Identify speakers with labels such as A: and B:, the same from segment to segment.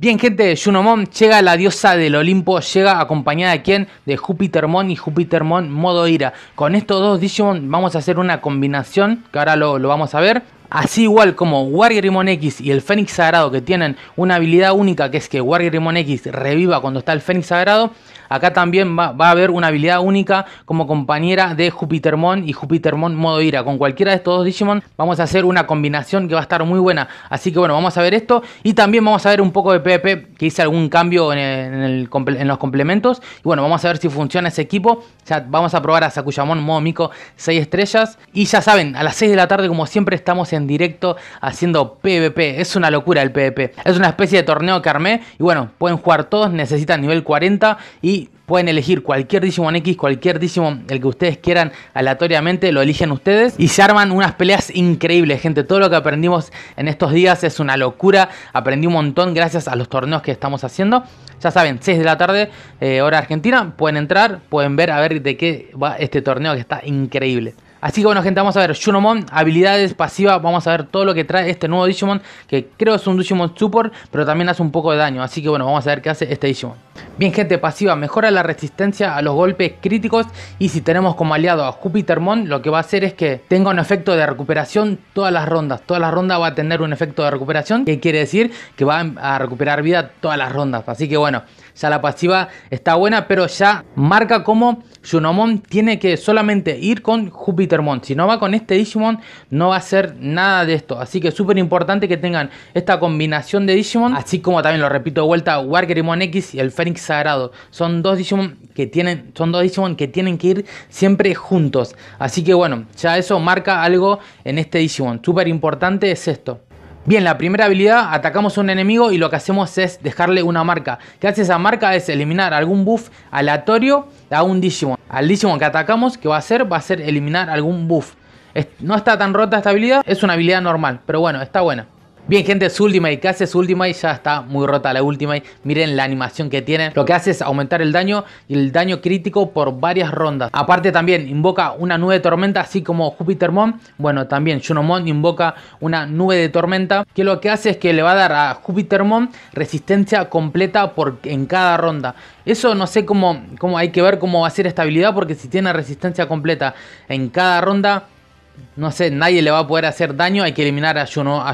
A: Bien, gente, Junomon llega la diosa del Olimpo, llega acompañada de quién? De Júpitermon y Júpitermon modo ira. Con estos dos Digimon vamos a hacer una combinación, que ahora lo, vamos a ver. Así igual como Wargreymon X y el Fénix Sagrado que tienen una habilidad única que es que Wargreymon X reviva cuando está el Fénix Sagrado, Acá también va, a haber una habilidad única como compañera de Jupitermon y Jupitermon modo ira. Con cualquiera de estos dos Digimon vamos a hacer una combinación que va a estar muy buena. Así que bueno, vamos a ver esto y también vamos a ver un poco de PvP que hice algún cambio en, los complementos. Y bueno, vamos a ver si funciona ese equipo. Ya vamos a probar a Sakuyamon modo Mico 6 estrellas. Y ya saben, a las 6 de la tarde como siempre estamos en directo haciendo PvP. Es una locura el PvP. Es una especie de torneo que armé y bueno, pueden jugar todos, necesitan nivel 40 y Pueden elegir cualquier Digimon X, cualquier Digimon, el que ustedes quieran aleatoriamente, lo eligen ustedes y se arman unas peleas increíbles, gente. Todo lo que aprendimos en estos días es una locura. Aprendí un montón gracias a los torneos que estamos haciendo. Ya saben, 6 de la tarde, eh, hora argentina, pueden entrar, pueden ver a ver de qué va este torneo que está increíble. Así que bueno, gente, vamos a ver Shunomon, habilidades pasivas, vamos a ver todo lo que trae este nuevo Digimon, que creo es un Digimon Super, pero también hace un poco de daño. Así que bueno, vamos a ver qué hace este Digimon. Bien gente pasiva, mejora la resistencia a los golpes críticos y si tenemos como aliado a Jupitermon, Mon, lo que va a hacer es que tenga un efecto de recuperación todas las rondas. Todas las rondas va a tener un efecto de recuperación, que quiere decir que va a recuperar vida todas las rondas. Así que bueno, ya la pasiva está buena, pero ya marca como Junomon tiene que solamente ir con Jupitermon, Si no va con este Digimon, no va a hacer nada de esto. Así que es súper importante que tengan esta combinación de Digimon, así como también lo repito de vuelta, Wargreymon X y el Fenix sagrado. Son dos Digimon que tienen, son dos que tienen que ir siempre juntos. Así que bueno, ya eso marca algo en este Digimon. Súper importante es esto. Bien, la primera habilidad, atacamos a un enemigo y lo que hacemos es dejarle una marca. ¿Qué hace esa marca? Es eliminar algún buff aleatorio a un Digimon. Al Digimon que atacamos, ¿qué va a hacer? Va a ser eliminar algún buff. No está tan rota esta habilidad, es una habilidad normal, pero bueno, está buena. Bien, gente, es Ultimate. ¿Qué hace Ultimate? Ya está muy rota la Ultimate. Miren la animación que tiene. Lo que hace es aumentar el daño y el daño crítico por varias rondas. Aparte también invoca una nube de tormenta, así como Jupitermon, Bueno, también Junomon invoca una nube de tormenta, que lo que hace es que le va a dar a Jupitermon resistencia completa en cada ronda. Eso no sé cómo, cómo hay que ver cómo va a ser esta habilidad, porque si tiene resistencia completa en cada ronda, no sé, nadie le va a poder hacer daño. Hay que eliminar a, Juno,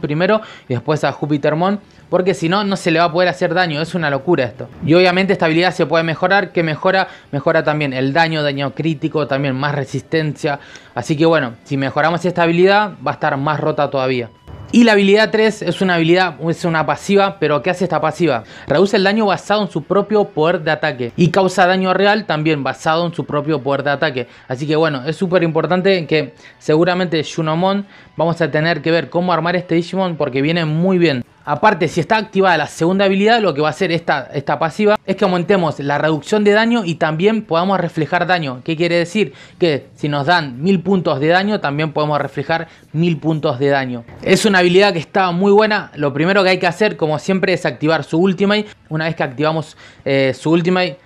A: primero y después a Jupitermon Porque si no, no se le va a poder hacer daño. Es una locura esto. Y obviamente esta habilidad se puede mejorar. Que mejora, mejora también el daño, daño crítico, también más resistencia. Así que bueno, si mejoramos esta habilidad, va a estar más rota todavía. Y la habilidad 3 es una habilidad, es una pasiva, pero ¿qué hace esta pasiva? Reduce el daño basado en su propio poder de ataque y causa daño real también basado en su propio poder de ataque. Así que bueno, es súper importante que seguramente Shunomon. Vamos a tener que ver cómo armar este Digimon porque viene muy bien. Aparte, si está activada la segunda habilidad, lo que va a hacer esta, esta pasiva es que aumentemos la reducción de daño y también podamos reflejar daño. ¿Qué quiere decir? Que si nos dan 1000 puntos de daño, también podemos reflejar 1000 puntos de daño. Es una habilidad que está muy buena. Lo primero que hay que hacer, como siempre, es activar su ultimate. Una vez que activamos eh, su ultimate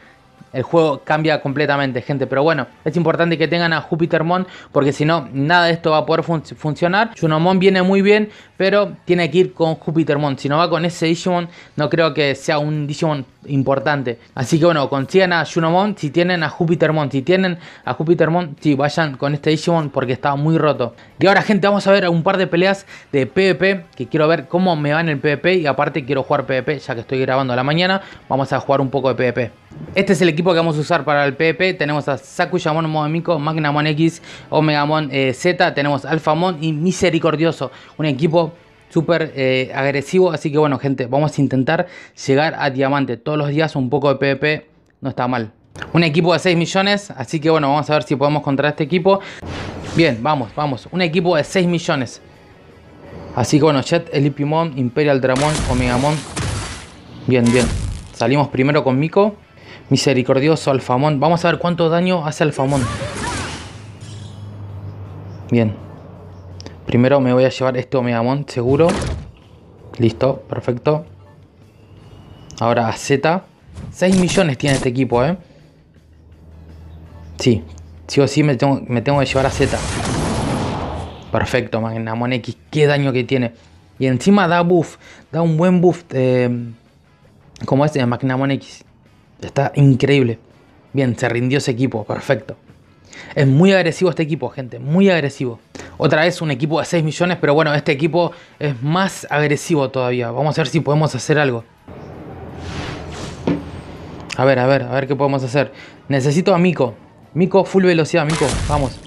A: el juego cambia completamente, gente. Pero bueno, es importante que tengan a Jupitermon. porque si no, nada de esto va a poder funcionar. Junomon viene muy bien, pero tiene que ir con Jupitermon. Si no va con ese Digimon, no creo que sea un Digimon importante. Así que bueno, consigan a Junomon si tienen a Jupitermon. Si tienen a Jupitermon, sí, vayan con este Digimon porque está muy roto. Y ahora, gente, vamos a ver un par de peleas de PvP que quiero ver cómo me va en el PvP y aparte quiero jugar PvP ya que estoy grabando a la mañana. Vamos a jugar un poco de PvP. Este es el equipo que vamos a usar para el PvP. Tenemos a Sakuyamon Momiko, Magnamon X, Omegamon Mon eh, Z, tenemos Alphamon y Misericordioso. Un equipo súper eh, agresivo. Así que bueno, gente, vamos a intentar llegar a Diamante. Todos los días un poco de PvP no está mal. Un equipo de 6 millones, así que bueno, vamos a ver si podemos contra este equipo. Bien, vamos, vamos. Un equipo de 6 millones. Así que bueno, Jet, Elipimon, Imperial Dramon, Omegamon. Bien, bien. Salimos primero con Miko. Misericordioso Alfamón. Vamos a ver cuánto daño hace Alfamón. Bien. Primero me voy a llevar este Omegamon, seguro. Listo, perfecto. Ahora a Z. 6 millones tiene este equipo, ¿eh? Sí, sí o sí me tengo, me tengo que llevar a Z. Perfecto, Magnamon X. Qué daño que tiene. Y encima da buff. Da un buen buff. Eh, como es de Magnamon X. Está increíble. Bien, se rindió ese equipo, perfecto. Es muy agresivo este equipo, gente, muy agresivo. Otra vez un equipo de 6 millones, pero bueno, este equipo es más agresivo todavía. Vamos a ver si podemos hacer algo. A ver, a ver, a ver qué podemos hacer. Necesito a Miko. Miko, full velocidad, Miko, vamos.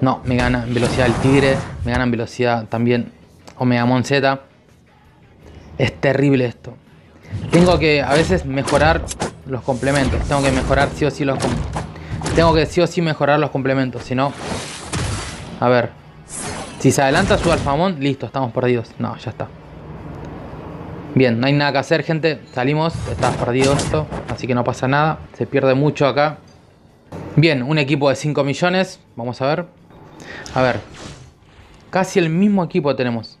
A: No, me gana en velocidad el tigre, me gana en velocidad también Omega Monzeta. Es terrible esto. Tengo que a veces mejorar los complementos. Tengo que mejorar sí o sí los Tengo que sí o sí mejorar los complementos, si no... A ver. Si se adelanta su alfamón, listo, estamos perdidos. No, ya está. Bien, no hay nada que hacer, gente. Salimos, está perdido esto, así que no pasa nada. Se pierde mucho acá. Bien, un equipo de 5 millones. Vamos a ver. A ver. Casi el mismo equipo tenemos.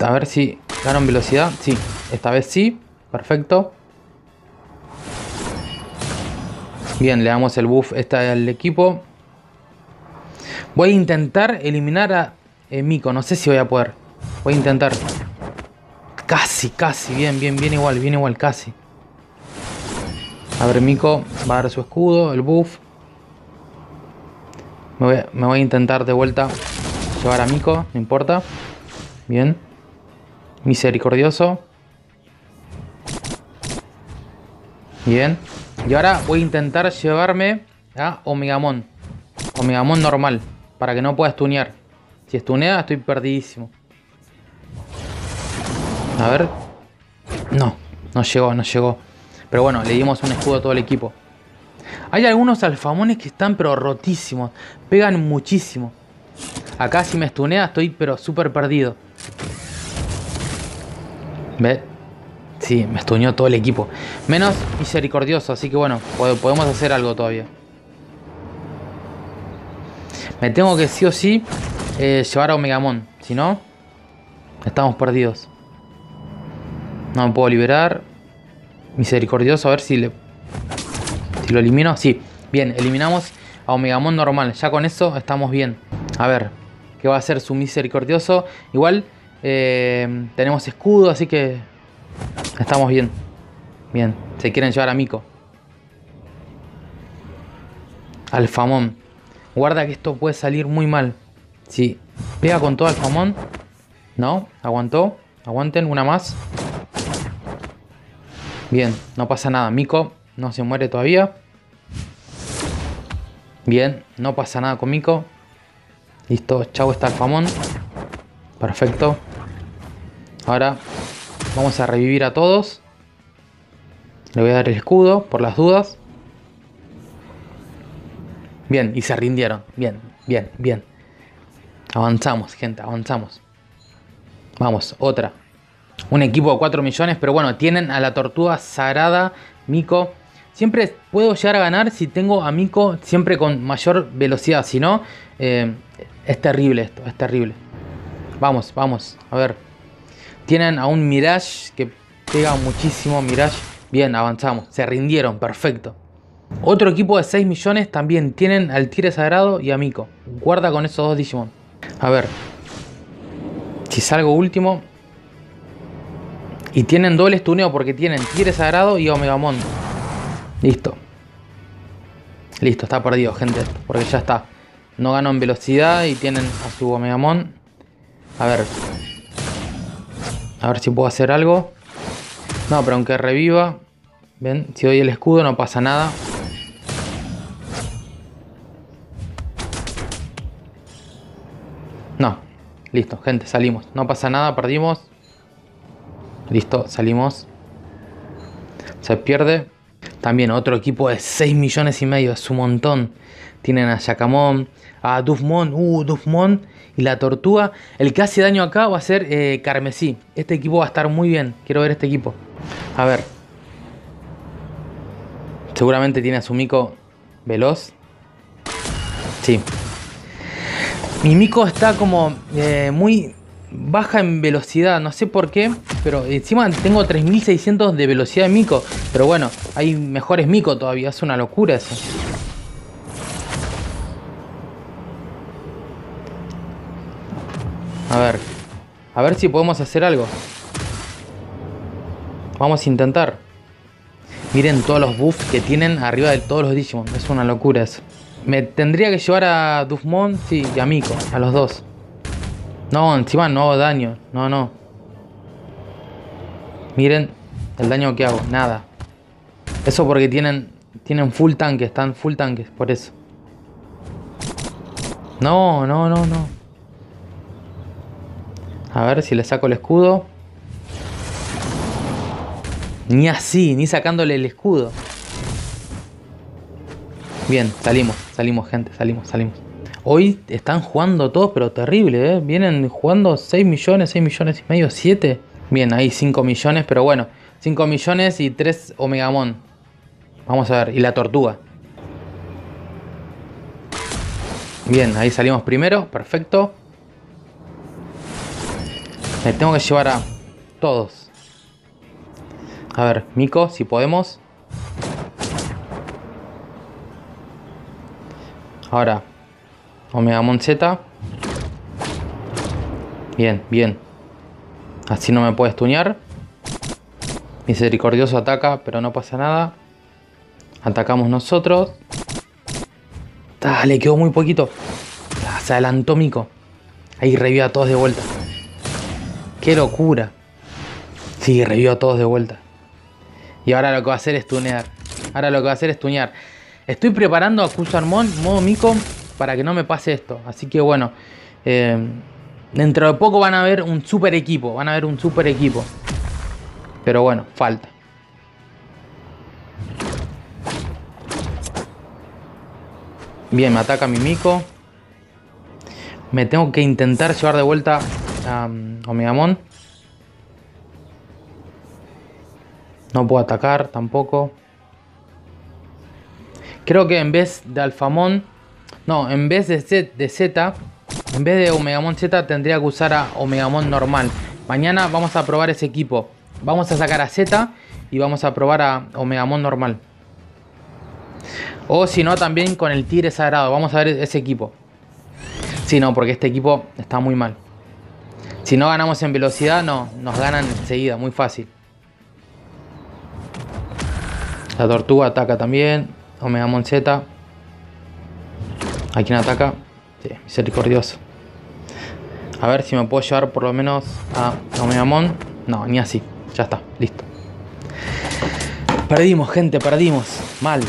A: A ver si ganaron velocidad. Sí, esta vez sí. Perfecto. Bien, le damos el buff esta al equipo. Voy a intentar eliminar a eh, Miko. No sé si voy a poder. Voy a intentar. Casi, casi. Bien, bien, bien igual. Bien igual, casi. A ver, Miko va a dar su escudo, el buff. Me voy, me voy a intentar de vuelta llevar a Miko. No importa. Bien. Misericordioso. Bien. Y ahora voy a intentar llevarme a Omegamon. Omegamon normal. Para que no pueda stunear. Si stunea estoy perdidísimo. A ver. No. No llegó, no llegó. Pero bueno, le dimos un escudo a todo el equipo. Hay algunos alfamones que están pero rotísimos. Pegan muchísimo. Acá si me stunea estoy pero súper perdido. ¿Ve? Sí, me estuñó todo el equipo. Menos misericordioso, así que bueno, podemos hacer algo todavía. Me tengo que sí o sí eh, llevar a Omegamon. Si no, estamos perdidos. No me puedo liberar. Misericordioso, a ver si le... Si lo elimino, sí. Bien, eliminamos a Omegamon normal. Ya con eso estamos bien. A ver, ¿qué va a hacer su misericordioso? Igual, eh, tenemos escudo, así que Estamos bien. Bien. Se quieren llevar a Mico. Alfamón. Guarda que esto puede salir muy mal. Sí. Pega con todo Alfamón. No. Aguantó. Aguanten. Una más. Bien. No pasa nada. Mico no se muere todavía. Bien. No pasa nada con Mico. Listo. Chau está Alfamón. Perfecto. Ahora Vamos a revivir a todos. Le voy a dar el escudo por las dudas. Bien, y se rindieron. Bien, bien, bien. Avanzamos, gente, avanzamos. Vamos, otra. Un equipo de 4 millones, pero bueno, tienen a la tortuga sagrada, Miko. Siempre puedo llegar a ganar si tengo a Miko siempre con mayor velocidad. Si no, eh, es terrible esto, es terrible. Vamos, vamos, a ver. Tienen a un Mirage que pega muchísimo Mirage. Bien, avanzamos. Se rindieron, perfecto. Otro equipo de 6 millones también tienen al Tire Sagrado y a Miko. Guarda con esos dos Digimon. A ver. Si salgo último. Y tienen doble estuneo porque tienen Tire Sagrado y Omegamon. Listo. Listo, está perdido, gente. Porque ya está. No ganó en velocidad y tienen a su Omegamon. A ver, a ver si puedo hacer algo. No, pero aunque reviva. Ven, si doy el escudo no pasa nada. No. Listo, gente, salimos. No pasa nada, perdimos. Listo, salimos. Se pierde. También otro equipo de 6 millones y medio, es un montón. Tienen a Yakamon, a Dufmon, uh, Dufmon y la Tortuga. El que hace daño acá va a ser eh, Carmesí. Este equipo va a estar muy bien. Quiero ver este equipo. A ver. Seguramente tiene a su Mico veloz. Sí. Mi Mico está como eh, muy baja en velocidad, no sé por qué, pero encima tengo 3600 de velocidad de Mico, pero bueno, hay mejores Mico todavía, es una locura eso. A ver, a ver si podemos hacer algo. Vamos a intentar. Miren todos los buffs que tienen arriba de todos los Digimon, es una locura eso. Me tendría que llevar a Dufmon, y a Miko, a los dos. No, encima no hago daño. No, no. Miren el daño que hago. Nada. Eso porque tienen, tienen full tanque, Están full tanques. Por eso. No, no, no, no. A ver si le saco el escudo. Ni así, ni sacándole el escudo. Bien, salimos, salimos gente, salimos, salimos. Hoy están jugando todos, pero terrible, ¿eh? Vienen jugando 6 millones, 6 millones y medio, 7. Bien, ahí 5 millones, pero bueno, 5 millones y 3 Omegamon. Vamos a ver, y la tortuga. Bien, ahí salimos primero, perfecto. Ahí tengo que llevar a todos. A ver, Miko, si podemos. Ahora, Omega pues Monzeta. Bien, bien. Así no me puedes tunear. Misericordioso ataca, pero no pasa nada. Atacamos nosotros. Dale, quedó muy poquito. se adelantó Mico. Ahí revió a todos de vuelta. ¡Qué locura! Sí, revió a todos de vuelta. Y ahora lo que va a hacer es tunear. Ahora lo que va a hacer es tuñar. Estoy preparando a Kusarmon, modo Mico, para que no me pase esto. Así que bueno, eh, dentro de poco van a ver un super equipo, van a ver un super equipo. Pero bueno, falta. Bien, me ataca mi mico. Me tengo que intentar llevar de vuelta a Omegamon. Mm, no puedo atacar tampoco. Creo que en vez de Alfamón no, en vez de Z, de en vez de Omegamon Z tendría que usar a Omegamon normal. Mañana vamos a probar ese equipo. Vamos a sacar a Z y vamos a probar a Omegamon normal. O si no, también con el Tigre Sagrado. Vamos a ver ese equipo. Si no, porque este equipo está muy mal. Si no ganamos en velocidad, no. Nos ganan enseguida, muy fácil. La tortuga ataca también. Omegamon Z. ¿A quién ataca? Sí, misericordioso. A ver si me puedo llevar por lo menos a Omegamon. No, ni así. Ya está, listo. Perdimos, gente, perdimos. Mal.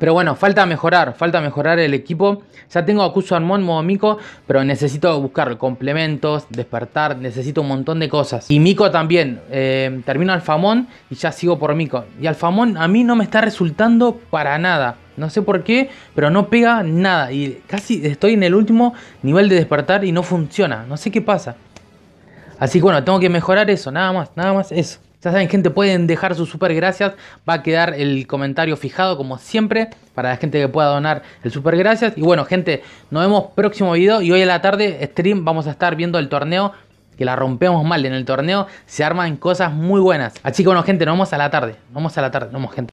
A: Pero bueno, falta mejorar, falta mejorar el equipo. Ya tengo a Kusu Armón, modo Miko, pero necesito buscar complementos, despertar, necesito un montón de cosas. Y Miko también. Eh, termino Alfamón y ya sigo por Miko. Y Alfamón a mí no me está resultando para nada. No sé por qué, pero no pega nada. Y casi estoy en el último nivel de despertar y no funciona. No sé qué pasa. Así que bueno, tengo que mejorar eso. Nada más, nada más eso. Ya saben, gente, pueden dejar sus super gracias. Va a quedar el comentario fijado, como siempre, para la gente que pueda donar el super gracias. Y bueno, gente, nos vemos próximo video. Y hoy a la tarde, stream, vamos a estar viendo el torneo. Que la rompemos mal en el torneo. Se arman cosas muy buenas. Así que bueno, gente, nos vemos a la tarde. Nos vemos a la tarde. Nos vemos, gente.